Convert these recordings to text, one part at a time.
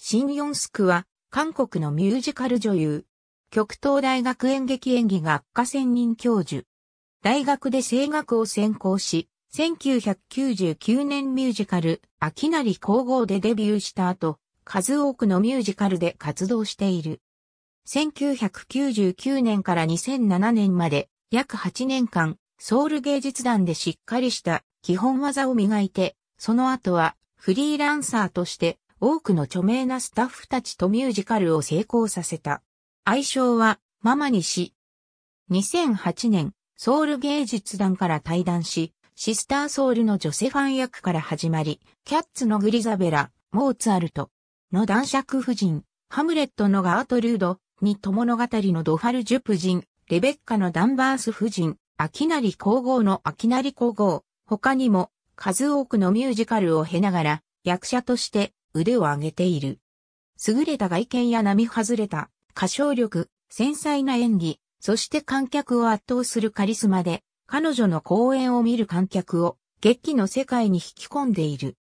シン・ヨンスクは、韓国のミュージカル女優。極東大学演劇演技学科専任教授。大学で声楽を専攻し、1999年ミュージカル、秋成皇后でデビューした後、数多くのミュージカルで活動している。1999年から2007年まで、約8年間、ソウル芸術団でしっかりした基本技を磨いて、その後はフリーランサーとして多くの著名なスタッフたちとミュージカルを成功させた。愛称は、ママにし。2008年、ソウル芸術団から退団し、シスターソウルのジョセファン役から始まり、キャッツのグリザベラ、モーツァルトの男爵夫人、ハムレットのガートルード、にと物語のドファルジュ夫人、レベッカのダンバース夫人、アキナリ皇后のアキナリ皇后、他にも数多くのミュージカルを経ながら役者として腕を上げている。優れた外見や並外れた歌唱力、繊細な演技、そして観客を圧倒するカリスマで、彼女の公演を見る観客を劇の世界に引き込んでいる。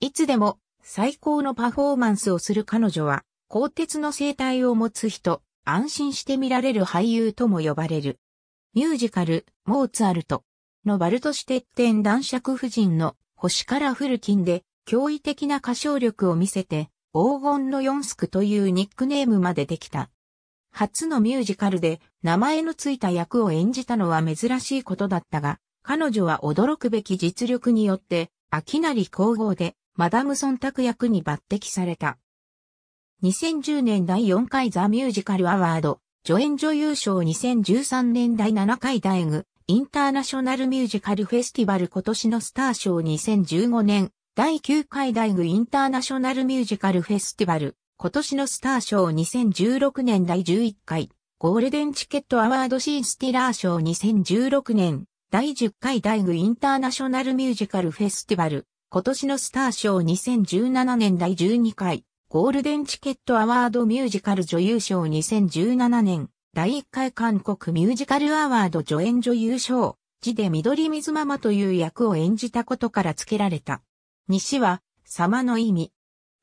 いつでも最高のパフォーマンスをする彼女は、鋼鉄の生態を持つ人、安心して見られる俳優とも呼ばれる。ミュージカル、モーツァルトのバルトシテッテン男爵夫人の星から降る金で驚異的な歌唱力を見せて、黄金の四スクというニックネームまでできた。初のミュージカルで名前のついた役を演じたのは珍しいことだったが、彼女は驚くべき実力によって、秋成皇后でマダム忖度役に抜擢された。2010年第4回ザ・ミュージカル・アワード、助演女優賞2013年第7回大愚インターナショナルミュージカルフェスティバル今年のスター賞2015年第9回大グインターナショナルミュージカルフェスティバル、今年のスター賞2016年第11回、ゴールデンチケットアワードシースティラー賞2016年、第10回大グインターナショナルミュージカルフェスティバル、今年のスター賞2017年第12回、ゴールデンチケットアワードミュージカル女優賞2017年、第1回韓国ミュージカルアワード助演女優賞、字で緑水ママという役を演じたことから付けられた。西は、様の意味。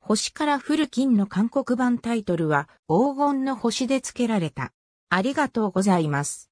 星から降る金の韓国版タイトルは、黄金の星で付けられた。ありがとうございます。